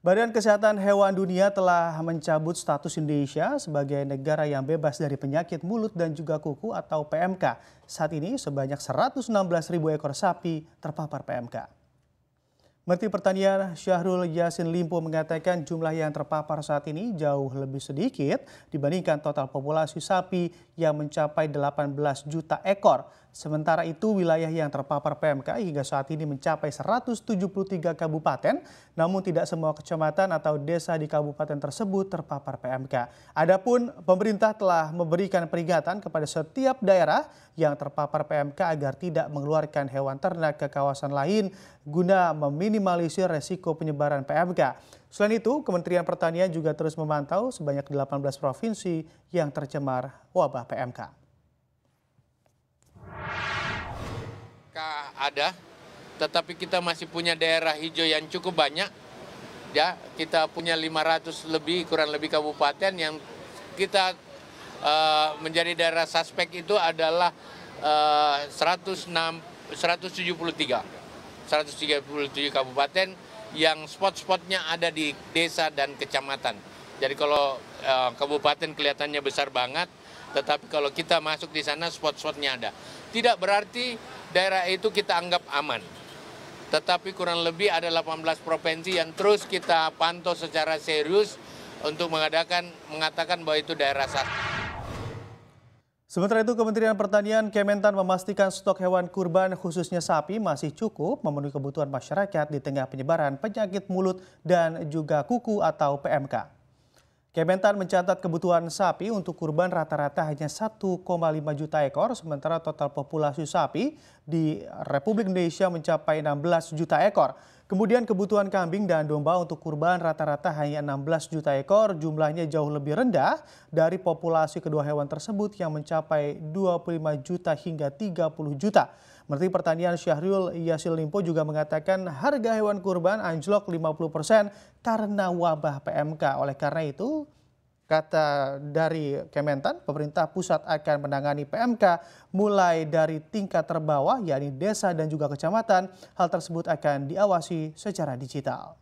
Badan Kesehatan Hewan Dunia telah mencabut status Indonesia sebagai negara yang bebas dari penyakit mulut dan juga kuku atau PMK. Saat ini sebanyak 116 ribu ekor sapi terpapar PMK. Menteri Pertanian Syahrul Yasin Limpo mengatakan jumlah yang terpapar saat ini jauh lebih sedikit dibandingkan total populasi sapi yang mencapai 18 juta ekor. Sementara itu, wilayah yang terpapar PMK hingga saat ini mencapai 173 kabupaten, namun tidak semua kecamatan atau desa di kabupaten tersebut terpapar PMK. Adapun pemerintah telah memberikan peringatan kepada setiap daerah yang terpapar PMK agar tidak mengeluarkan hewan ternak ke kawasan lain guna meminimalisir resiko penyebaran PMK. Selain itu, Kementerian Pertanian juga terus memantau sebanyak 18 provinsi yang tercemar wabah PMK. ada, tetapi kita masih punya daerah hijau yang cukup banyak. Ya, kita punya 500 lebih kurang lebih kabupaten yang kita uh, menjadi daerah suspek itu adalah uh, 106 173 137 kabupaten yang spot-spotnya ada di desa dan kecamatan. Jadi kalau uh, kabupaten kelihatannya besar banget, tetapi kalau kita masuk di sana spot-spotnya ada. Tidak berarti daerah itu kita anggap aman. Tetapi kurang lebih ada 18 provinsi yang terus kita pantau secara serius untuk mengadakan mengatakan bahwa itu daerah satu. Sementara itu, Kementerian Pertanian Kementan memastikan stok hewan kurban khususnya sapi masih cukup memenuhi kebutuhan masyarakat di tengah penyebaran penyakit mulut dan juga kuku atau PMK. Kementan mencatat kebutuhan sapi untuk kurban rata-rata hanya 1,5 juta ekor, sementara total populasi sapi di Republik Indonesia mencapai 16 juta ekor. Kemudian kebutuhan kambing dan domba untuk kurban rata-rata hanya 16 juta ekor, jumlahnya jauh lebih rendah dari populasi kedua hewan tersebut yang mencapai 25 juta hingga 30 juta. Menteri Pertanian Syahrul Yassin Limpo juga mengatakan harga hewan kurban anjlok 50% karena wabah PMK. Oleh karena itu, Kata dari Kementan, pemerintah pusat akan menangani PMK mulai dari tingkat terbawah, yakni desa dan juga kecamatan. Hal tersebut akan diawasi secara digital.